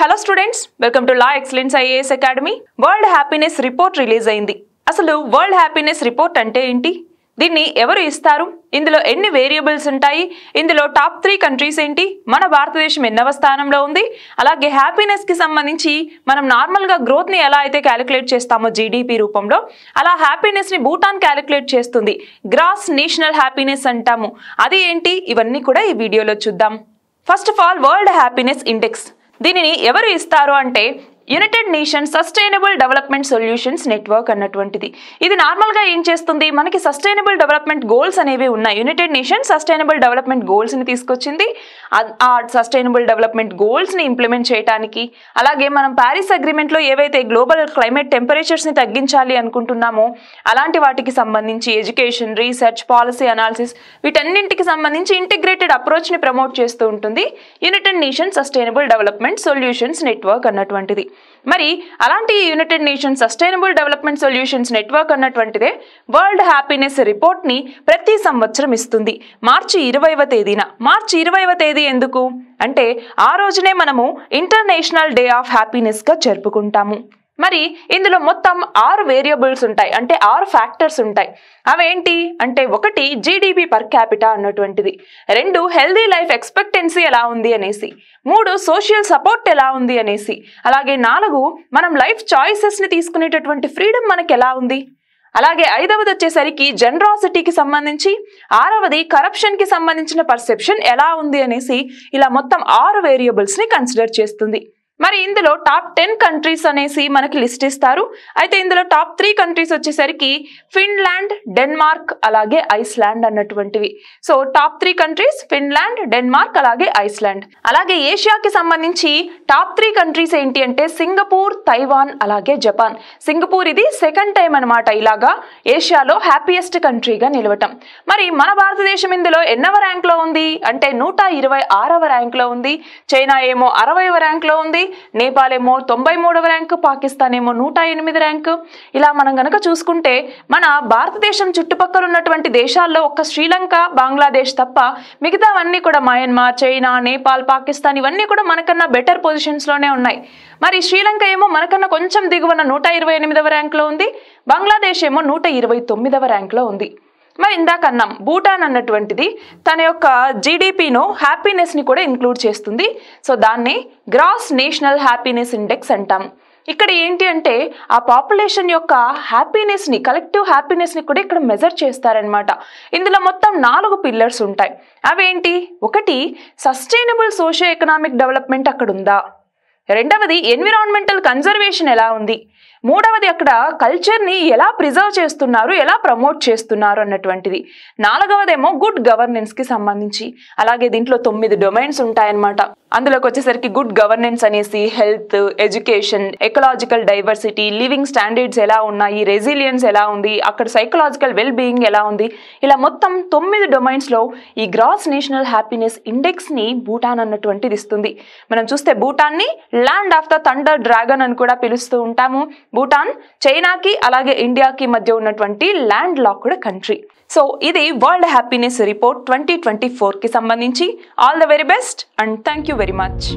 hello students welcome to la excellence IAS academy World happiness Report release అయింది అసలు world happiness report అంటే ఏంటి దీన్ని ఎవరు ఇస్తారు ఇందులో ఎన్ని వేరియబుల్స్ ఉంటాయి ఇందులో టాప్ త్రీ కంట్రీస్ ఏంటి మన భారతదేశం ఎన్నవ స్థానంలో ఉంది అలాగే హ్యాపీనెస్కి సంబంధించి మనం నార్మల్గా గ్రోత్ని ఎలా అయితే క్యాలిక్యులేట్ చేస్తామో జీడిపి రూపంలో అలా హ్యాపీనెస్ని భూటాన్ క్యాలిక్యులేట్ చేస్తుంది గ్రాస్ నేషనల్ హ్యాపీనెస్ అంటాము అది ఏంటి ఇవన్నీ కూడా ఈ వీడియోలో చూద్దాం first of all World Happiness Index దీనిని ఎవరు ఇస్తారు అంటే United Nation Sustainable Development Solutions Network అన్నటువంటిది ఇది నార్మల్గా ఏం చేస్తుంది మనకి సస్టైనబుల్ డెవలప్మెంట్ గోల్స్ అనేవి ఉన్నాయి యునైటెడ్ నేషన్ సస్టైనబుల్ డెవలప్మెంట్ గోల్స్ని తీసుకొచ్చింది ఆ సస్టైనబుల్ డెవలప్మెంట్ గోల్స్ని ఇంప్లిమెంట్ చేయడానికి అలాగే మనం ప్యారిస్ అగ్రిమెంట్లో ఏవైతే గ్లోబల్ క్లైమేట్ టెంపరేచర్స్ని తగ్గించాలి అనుకుంటున్నామో అలాంటి వాటికి సంబంధించి ఎడ్యుకేషన్ రీసెర్చ్ పాలసీ అనాలిసిస్ వీటన్నింటికి సంబంధించి ఇంటిగ్రేటెడ్ అప్రోచ్ని ప్రమోట్ చేస్తూ ఉంటుంది United Nation Sustainable Development Solutions Network అన్నటువంటిది మరి అలాంటి United Nations Sustainable Development Solutions Network అన్నటువంటిదే వరల్డ్ హ్యాపీనెస్ రిపోర్ట్ని ప్రతి సంవత్సరం ఇస్తుంది మార్చి ఇరవైవ తేదీన మార్చి ఇరవైవ తేదీ ఎందుకు అంటే ఆ రోజునే మనము ఇంటర్నేషనల్ డే ఆఫ్ హ్యాపీనెస్గా జరుపుకుంటాము మరి ఇందులో మొత్తం ఆరు వేరియబుల్స్ ఉంటాయి అంటే ఆరు ఫ్యాక్టర్స్ ఉంటాయి అవేంటి అంటే ఒకటి జీడిపి పర్ క్యాపిటా అన్నటువంటిది రెండు హెల్దీ లైఫ్ ఎక్స్పెక్టెన్సీ ఎలా ఉంది అనేసి మూడు సోషల్ సపోర్ట్ ఎలా ఉంది అనేసి అలాగే నాలుగు మనం లైఫ్ చాయిసెస్ని తీసుకునేటటువంటి ఫ్రీడమ్ మనకి ఎలా ఉంది అలాగే ఐదవది వచ్చేసరికి జనరాసిటీకి సంబంధించి ఆరవది కరప్షన్కి సంబంధించిన పర్సెప్షన్ ఎలా ఉంది అనేసి ఇలా మొత్తం ఆరు వేరియబుల్స్ని కన్సిడర్ చేస్తుంది మరి ఇందులో టాప్ టెన్ కంట్రీస్ అనేసి మనకి లిస్ట్ ఇస్తారు అయితే ఇందులో టాప్ త్రీ కంట్రీస్ వచ్చేసరికి ఫిన్లాండ్ డెన్మార్క్ అలాగే ఐస్లాండ్ అన్నటువంటివి so top three countries Finland Denmark అలాగే ఐస్లాండ్ అలాగే ఏషియాకి సంబంధించి టాప్ త్రీ కంట్రీస్ ఏంటి అంటే సింగపూర్ తైవాన్ అలాగే జపాన్ సింగపూర్ ఇది సెకండ్ టైం అనమాట ఇలాగా ఏషియాలో హ్యాపీయెస్ట్ కంట్రీగా నిలవటం మరి మన భారతదేశం ఇందులో ఎన్నవ ర్యాంక్లో ఉంది అంటే నూట ఇరవై ఆరవ ర్యాంక్లో ఉంది చైనా ఏమో అరవైవ ర్యాంక్లో ఉంది నేపాల్ ఏమో తొంభై మూడవ ర్యాంకు పాకిస్తాన్ ఏమో నూట ఎనిమిది ర్యాంకు ఇలా మనం గనక చూసుకుంటే మన భారతదేశం చుట్టుపక్కల ఉన్నటువంటి దేశాల్లో ఒక్క శ్రీలంక బంగ్లాదేశ్ తప్ప మిగతావన్నీ కూడా మయన్మార్ చైనా నేపాల్ పాకిస్తాన్ ఇవన్నీ కూడా మనకన్నా బెటర్ పొజిషన్స్లోనే ఉన్నాయి మరి శ్రీలంక ఏమో మనకన్నా కొంచెం దిగువన నూట ఇరవై ఎనిమిదవ ర్యాంక్లో ఉంది బంగ్లాదేశ్ ఏమో నూట ఇరవై తొమ్మిదవ ర్యాంక్లో ఉంది మరి ఇందాక అన్నాం భూటాన్ అన్నటువంటిది తన యొక్క జీడిపిను హ్యాపీనెస్ని కూడా ఇంక్లూడ్ చేస్తుంది సో దాన్ని గ్రాస్ నేషనల్ హ్యాపీనెస్ ఇండెక్స్ అంటాం ఇక్కడ ఏంటి అంటే ఆ పాపులేషన్ యొక్క హ్యాపీనెస్ని కలెక్టివ్ హ్యాపీనెస్ని కూడా ఇక్కడ మెజర్ చేస్తారనమాట ఇందులో మొత్తం నాలుగు పిల్లర్స్ ఉంటాయి అవేంటి ఒకటి సస్టైనబుల్ సోషియో ఎకనామిక్ డెవలప్మెంట్ అక్కడ ఉందా రెండవది ఎన్విరాన్మెంటల్ కన్జర్వేషన్ ఎలా ఉంది మూడవది అక్కడ కల్చర్ని ఎలా ప్రిజర్వ్ చేస్తున్నారు ఎలా ప్రమోట్ చేస్తున్నారు అన్నటువంటిది నాలుగవదేమో గుడ్ గవర్నెన్స్కి సంబంధించి అలాగే దీంట్లో తొమ్మిది డొమైన్స్ ఉంటాయన్నమాట అందులోకి వచ్చేసరికి గుడ్ గవర్నెన్స్ అనేసి health education ecological diversity living standards ఎలా ఉన్నాయి రెసిలియన్స్ ఎలా ఉంది అక్కడ సైకలాజికల్ వెల్ బీయింగ్ ఎలా ఉంది ఇలా మొత్తం తొమ్మిది డొమైన్స్లో ఈ గ్రాస్ నేషనల్ హ్యాపీనెస్ ఇండెక్స్ని భూటాన్ అన్నటువంటిది ఇస్తుంది మనం చూస్తే భూటాన్ని land of the thunder dragon అని కూడా పిలుస్తూ ఉంటాము భూటాన్ చైనాకి అలాగే ఇండియాకి మధ్య ఉన్నటువంటి ల్యాండ్ లాక్డ్ కంట్రీ సో ఇది world happiness report twenty twenty ఫోర్కి సంబంధించి all the very best and thank you very much